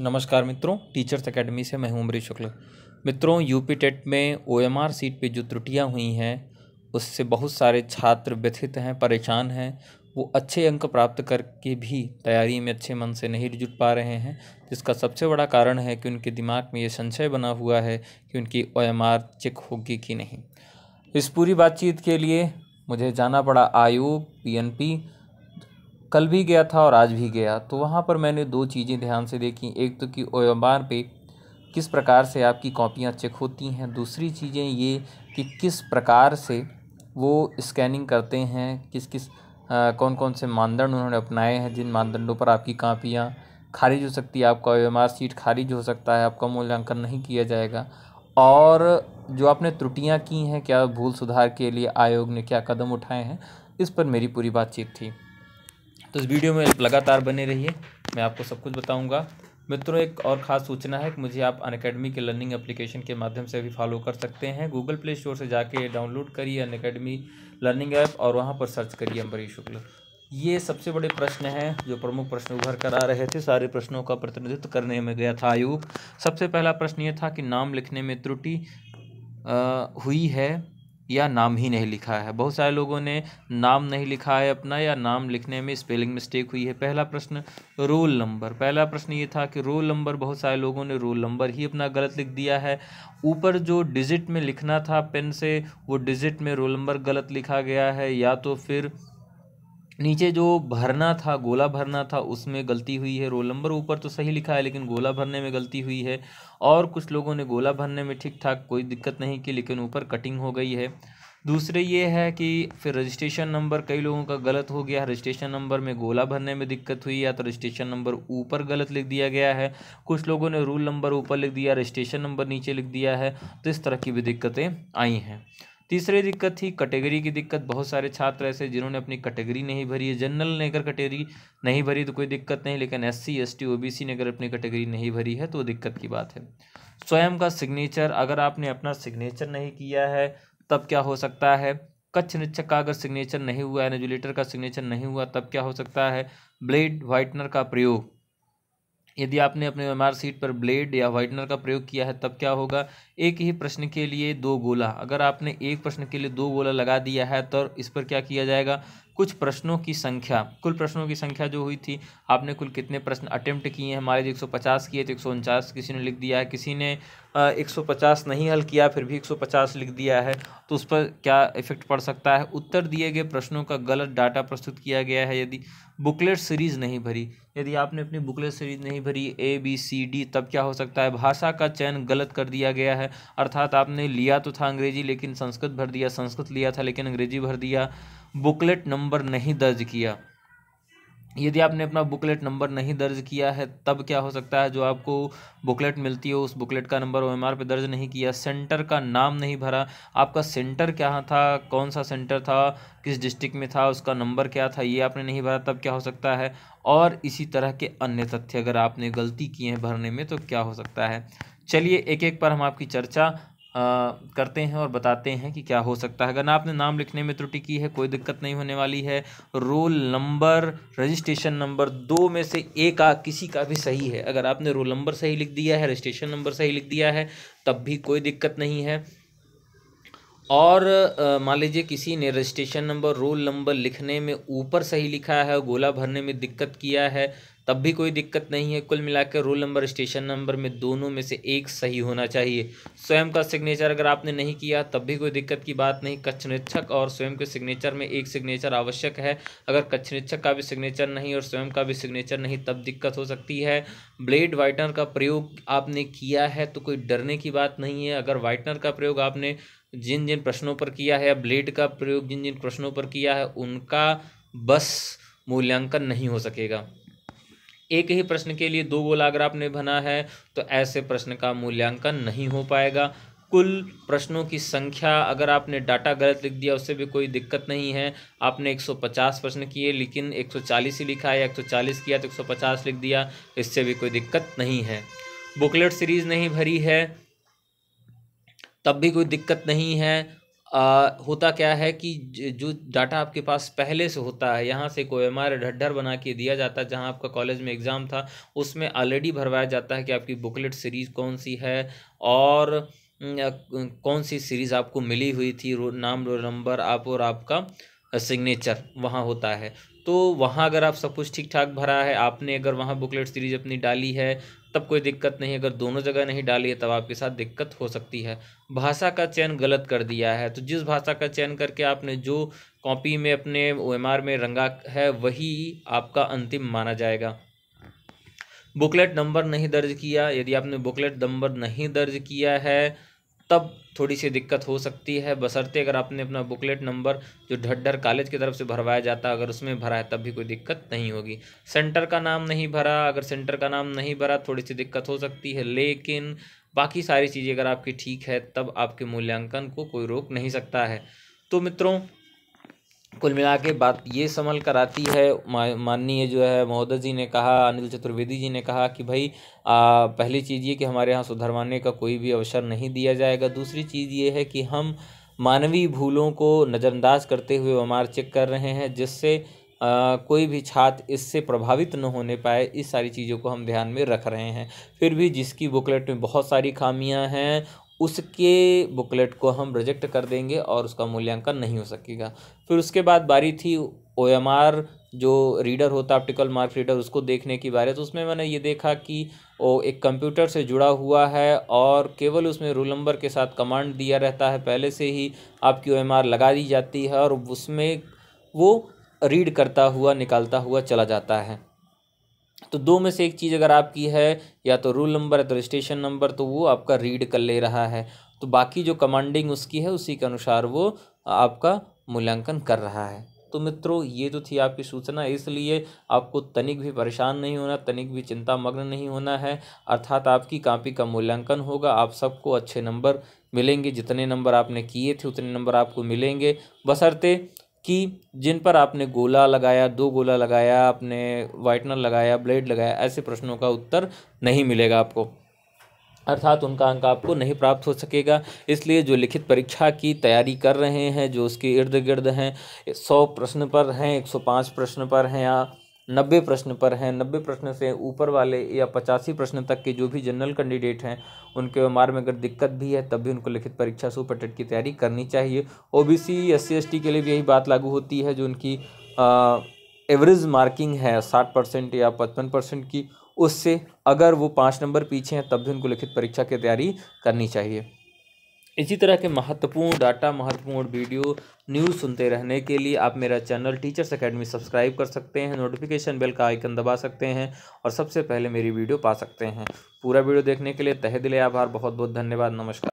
नमस्कार मित्रों teachers academy से मैं हूं अमरीश शुक्ल मित्रों यूपी टेट में ओएमआर सीट पे जो त्रुटियां हुई हैं उससे बहुत सारे छात्र व्यथित हैं परेशान हैं वो अच्छे अंक प्राप्त करके भी तैयारी में अच्छे मन से नहीं जुट पा रहे हैं जिसका सबसे बड़ा कारण है कि उनके दिमाग में ये संशय बना हुआ है कि उनकी ओ चेक होगी कि नहीं इस पूरी बातचीत के लिए मुझे जाना पड़ा आयोग पी कल भी गया था और आज भी गया तो वहाँ पर मैंने दो चीज़ें ध्यान से देखी एक तो कि ओ एम आर पे किस प्रकार से आपकी कॉपियाँ चेक होती हैं दूसरी चीज़ें ये कि किस प्रकार से वो स्कैनिंग करते हैं किस किस आ, कौन कौन से मानदंड उन्होंने अपनाए हैं जिन मानदंडों पर आपकी कापियाँ खारिज हो सकती है आपका ओ सीट खारिज हो सकता है आपका मूल्यांकन नहीं किया जाएगा और जो आपने त्रुटियां की हैं क्या भूल सुधार के लिए आयोग ने क्या कदम उठाए हैं इस पर मेरी पूरी बातचीत थी तो इस वीडियो में लगातार बने रहिए मैं आपको सब कुछ बताऊँगा मित्रों एक और ख़ास सूचना है कि मुझे आप अन अकेडमी के लर्निंग एप्लीकेशन के माध्यम से भी फॉलो कर सकते हैं गूगल प्ले स्टोर से जाके डाउनलोड करिए अन अकेडमी लर्निंग ऐप और वहाँ पर सर्च करिए अम्बरी शुक्ल ये सबसे बड़े प्रश्न हैं जो प्रमुख प्रश्न उभर कर आ रहे थे सारे प्रश्नों का प्रतिनिधित्व करने में गया था आयोग सबसे पहला प्रश्न ये था कि नाम लिखने में त्रुटि हुई है या नाम ही नहीं लिखा है बहुत सारे लोगों ने नाम नहीं लिखा है अपना या नाम लिखने में स्पेलिंग मिस्टेक हुई है पहला प्रश्न रोल नंबर पहला प्रश्न ये था कि रोल नंबर बहुत सारे लोगों ने रोल नंबर ही अपना गलत लिख दिया है ऊपर जो डिजिट में लिखना था पेन से वो डिजिट में रोल नंबर गलत लिखा गया है या तो फिर नीचे जो भरना था गोला भरना था उसमें गलती हुई है रोल नंबर ऊपर तो सही लिखा है लेकिन गोला भरने में गलती हुई है और कुछ लोगों ने गोला भरने में ठीक ठाक कोई दिक्कत नहीं की लेकिन ऊपर कटिंग हो गई है दूसरे ये है कि फिर रजिस्ट्रेशन नंबर कई लोगों का गलत हो गया रजिस्ट्रेशन नंबर में गोला भरने में दिक्कत हुई या तो रजिस्ट्रेशन नंबर ऊपर गलत लिख दिया गया है कुछ लोगों ने रूल नंबर ऊपर लिख दिया रजिस्ट्रेशन नंबर नीचे लिख दिया है तो इस तरह की भी दिक्कतें आई हैं तीसरी दिक्कत थी कैटेगरी की दिक्कत बहुत सारे छात्र ऐसे जिन्होंने अपनी कैटेगरी नहीं भरी है जनरल ने अगर कैटेगरी नहीं भरी तो कोई दिक्कत नहीं लेकिन S C S T O B C ने अगर अपनी कैटेगरी नहीं भरी है तो दिक्कत की बात है स्वयं का सिग्नेचर अगर आपने अपना सिग्नेचर नहीं किया है तब क्या हो सकता है कच्छ निच्छक का अगर सिग्नेचर नहीं हुआ है रेजुलेटर का सिग्नेचर नहीं हुआ तब क्या हो सकता है ब्लेड व्हाइटनर का प्रयोग यदि आपने अपने एम सीट पर ब्लेड या वाइटनर का प्रयोग किया है तब क्या होगा एक ही प्रश्न के लिए दो गोला अगर आपने एक प्रश्न के लिए दो गोला लगा दिया है तो इस पर क्या किया जाएगा कुछ प्रश्नों की संख्या कुल प्रश्नों की संख्या जो हुई थी आपने कुल कितने प्रश्न अटेम्प्ट किए हैं हमारे एक सौ पचास किए तो एक सौ उनचास किसी ने लिख दिया है किसी ने एक सौ पचास नहीं हल किया फिर भी एक सौ पचास लिख दिया है तो उस पर क्या इफेक्ट पड़ सकता है उत्तर दिए गए प्रश्नों का गलत डाटा प्रस्तुत किया गया है यदि बुकलेट सीरीज़ नहीं भरी यदि आपने अपनी बुकलेट सीरीज नहीं भरी ए बी सी डी तब क्या हो सकता है भाषा का चयन गलत कर दिया गया है अर्थात आपने लिया तो था अंग्रेजी लेकिन संस्कृत भर दिया संस्कृत लिया था लेकिन अंग्रेजी भर दिया बुकलेट नंबर नहीं दर्ज किया यदि आपने अपना बुकलेट नंबर नहीं दर्ज किया है तब क्या हो सकता है जो आपको बुकलेट मिलती हो उस बुकलेट का नंबर ओ एम आर पे दर्ज नहीं किया सेंटर का नाम नहीं भरा आपका सेंटर क्या था कौन सा सेंटर था किस डिस्ट्रिक्ट में था उसका नंबर क्या था ये आपने नहीं भरा तब क्या हो सकता है और इसी तरह के अन्य तथ्य अगर आपने गलती किए हैं भरने में तो क्या हो सकता है चलिए एक एक पर हम आपकी चर्चा करते हैं और बताते हैं कि क्या हो सकता है अगर ना आपने नाम लिखने में त्रुटि की है कोई दिक्कत नहीं होने वाली है रोल नंबर रजिस्ट्रेशन नंबर दो में से एक आ किसी का भी सही है अगर आपने रोल नंबर सही लिख दिया है रजिस्ट्रेशन नंबर सही लिख दिया है तब भी कोई दिक्कत नहीं है और मान लीजिए किसी ने रजिस्ट्रेशन नंबर रोल नंबर लिखने में ऊपर सही लिखा है गोला भरने में दिक्कत किया है तब भी कोई दिक्कत नहीं है कुल मिलाकर रोल नंबर स्टेशन नंबर में दोनों में से एक सही होना चाहिए स्वयं का सिग्नेचर अगर आपने नहीं किया तब भी कोई दिक्कत की बात नहीं कच्छ निरीक्षक और स्वयं के सिग्नेचर में एक सिग्नेचर आवश्यक है अगर कच्छ निरीक्षक का भी सिग्नेचर नहीं और स्वयं का भी सिग्नेचर नहीं तब दिक्कत हो सकती है ब्लेड वाइटनर का प्रयोग आपने किया है तो कोई डरने की बात नहीं है अगर वाइटनर का प्रयोग आपने जिन जिन प्रश्नों पर किया है ब्लेड का प्रयोग जिन जिन प्रश्नों पर किया है उनका बस मूल्यांकन नहीं हो सकेगा एक ही प्रश्न के लिए दो गोल अगर आपने बना है तो ऐसे प्रश्न का मूल्यांकन नहीं हो पाएगा कुल प्रश्नों की संख्या अगर आपने डाटा गलत लिख दिया उससे भी कोई दिक्कत नहीं है आपने 150 प्रश्न किए लेकिन 140 ही लिखा है 140 किया तो 150 लिख दिया इससे भी कोई दिक्कत नहीं है बुकलेट सीरीज़ नहीं भरी है तब भी कोई दिक्कत नहीं है आ, होता क्या है कि जो डाटा आपके पास पहले से होता है यहाँ से कोई एम आर ढड्ढर बना के दिया जाता है जहाँ आपका कॉलेज में एग्ज़ाम था उसमें ऑलरेडी भरवाया जाता है कि आपकी बुकलेट सीरीज़ कौन सी है और कौन सी सीरीज़ आपको मिली हुई थी रो, नाम रोल नंबर आप और आपका सिग्नेचर वहाँ होता है तो वहाँ अगर आप सब कुछ ठीक ठाक भरा है आपने अगर वहाँ बुकलेट सीरीज अपनी डाली है तब कोई दिक्कत नहीं अगर दोनों जगह नहीं डाली है तब आपके साथ दिक्कत हो सकती है भाषा का चयन गलत कर दिया है तो जिस भाषा का चयन करके आपने जो कॉपी में अपने ओ में रंगा है वही आपका अंतिम माना जाएगा बुकलेट नंबर नहीं दर्ज किया यदि आपने बुकलेट नंबर नहीं दर्ज किया है तब थोड़ी सी दिक्कत हो सकती है बसरते अगर आपने अपना बुकलेट नंबर जो ढड्ढर कॉलेज की तरफ से भरवाया जाता अगर उसमें भरा है तब भी कोई दिक्कत नहीं होगी सेंटर का नाम नहीं भरा अगर सेंटर का नाम नहीं भरा थोड़ी सी दिक्कत हो सकती है लेकिन बाकी सारी चीज़ें अगर आपकी ठीक है तब आपके मूल्यांकन को कोई रोक नहीं सकता है तो मित्रों कुल मिला के बात ये समल कर आती है माननीय जो है महोदय जी ने कहा अनिल चतुर्वेदी जी ने कहा कि भाई आ, पहली चीज़ ये कि हमारे यहाँ सुधरवाने का कोई भी अवसर नहीं दिया जाएगा दूसरी चीज़ ये है कि हम मानवीय भूलों को नज़रअंदाज करते हुए वमार चेक कर रहे हैं जिससे आ, कोई भी छात्र इससे प्रभावित न होने पाए इस सारी चीज़ों को हम ध्यान में रख रहे हैं फिर भी जिसकी बुकलेट में बहुत सारी खामियां हैं उसके बुकलेट को हम रिजेक्ट कर देंगे और उसका मूल्यांकन नहीं हो सकेगा फिर उसके बाद बारी थी ओ एम आर जो रीडर होता ऑप्टिकल मार्क रीडर उसको देखने की बारे तो उसमें मैंने ये देखा कि वो एक कंप्यूटर से जुड़ा हुआ है और केवल उसमें रोल नंबर के साथ कमांड दिया रहता है पहले से ही आपकी ओ एम आर लगा दी जाती है और उसमें वो रीड करता हुआ निकालता हुआ चला जाता है तो दो में से एक चीज़ अगर आपकी है या तो रूल नंबर है तो रजिस्ट्रेशन नंबर तो वो आपका रीड कर ले रहा है तो बाकी जो कमांडिंग उसकी है उसी के अनुसार वो आपका मूल्यांकन कर रहा है तो मित्रों ये तो थी आपकी सूचना इसलिए आपको तनिक भी परेशान नहीं होना तनिक भी चिंता मग्न नहीं होना है अर्थात आपकी कापी का मूल्यांकन होगा आप सबको अच्छे नंबर मिलेंगे जितने नंबर आपने किए थे उतने नंबर आपको मिलेंगे बसरते कि जिन पर आपने गोला लगाया दो गोला लगाया आपने वाइटनर लगाया ब्लेड लगाया ऐसे प्रश्नों का उत्तर नहीं मिलेगा आपको अर्थात उनका अंक आपको नहीं प्राप्त हो सकेगा इसलिए जो लिखित परीक्षा की तैयारी कर रहे हैं जो उसके इर्द गिर्द हैं सौ प्रश्न पर हैं एक सौ पाँच प्रश्न पर हैं या नब्बे प्रश्न पर हैं नब्बे प्रश्न से ऊपर वाले या पचासी प्रश्न तक के जो भी जनरल कैंडिडेट हैं उनके व्यवहार में अगर दिक्कत भी है तब भी उनको लिखित परीक्षा सुपर की तैयारी करनी चाहिए ओ बी सी एस सी के लिए भी यही बात लागू होती है जो उनकी एवरेज मार्किंग है साठ परसेंट या पचपन परसेंट की उससे अगर वो पाँच नंबर पीछे हैं तब भी उनको लिखित परीक्षा की तैयारी करनी चाहिए इसी तरह के महत्वपूर्ण डाटा महत्वपूर्ण वीडियो न्यूज़ सुनते रहने के लिए आप मेरा चैनल टीचर्स अकेडमी सब्सक्राइब कर सकते हैं नोटिफिकेशन बेल का आइकन दबा सकते हैं और सबसे पहले मेरी वीडियो पा सकते हैं पूरा वीडियो देखने के लिए तहे दिले आभार बहुत बहुत धन्यवाद नमस्कार